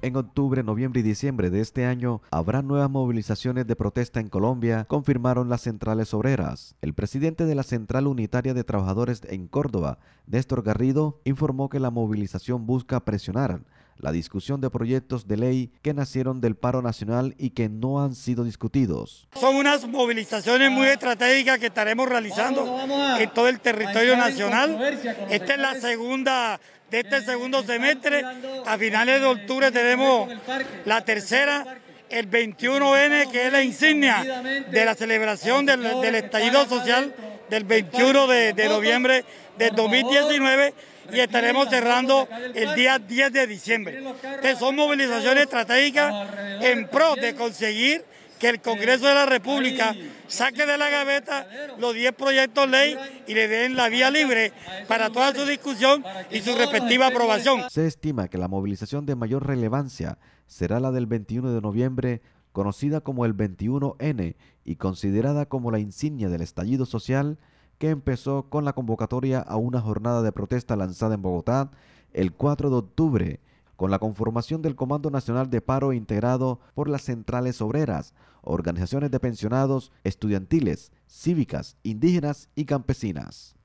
En octubre, noviembre y diciembre de este año habrá nuevas movilizaciones de protesta en Colombia, confirmaron las centrales obreras. El presidente de la Central Unitaria de Trabajadores en Córdoba, Néstor Garrido, informó que la movilización busca presionar la discusión de proyectos de ley que nacieron del paro nacional y que no han sido discutidos. Son unas movilizaciones muy estratégicas que estaremos realizando en todo el territorio nacional. Esta es la segunda de este segundo semestre. A finales de octubre tenemos la tercera el 21N, que es la insignia de la celebración del, del estallido social del 21 de, de noviembre del 2019 y estaremos cerrando el día 10 de diciembre. que son movilizaciones estratégicas en pro de conseguir que el Congreso de la República saque de la gaveta los 10 proyectos ley y le den la vía libre para toda su discusión y su respectiva aprobación. Se estima que la movilización de mayor relevancia será la del 21 de noviembre conocida como el 21N y considerada como la insignia del estallido social, que empezó con la convocatoria a una jornada de protesta lanzada en Bogotá el 4 de octubre, con la conformación del Comando Nacional de Paro integrado por las centrales obreras, organizaciones de pensionados, estudiantiles, cívicas, indígenas y campesinas.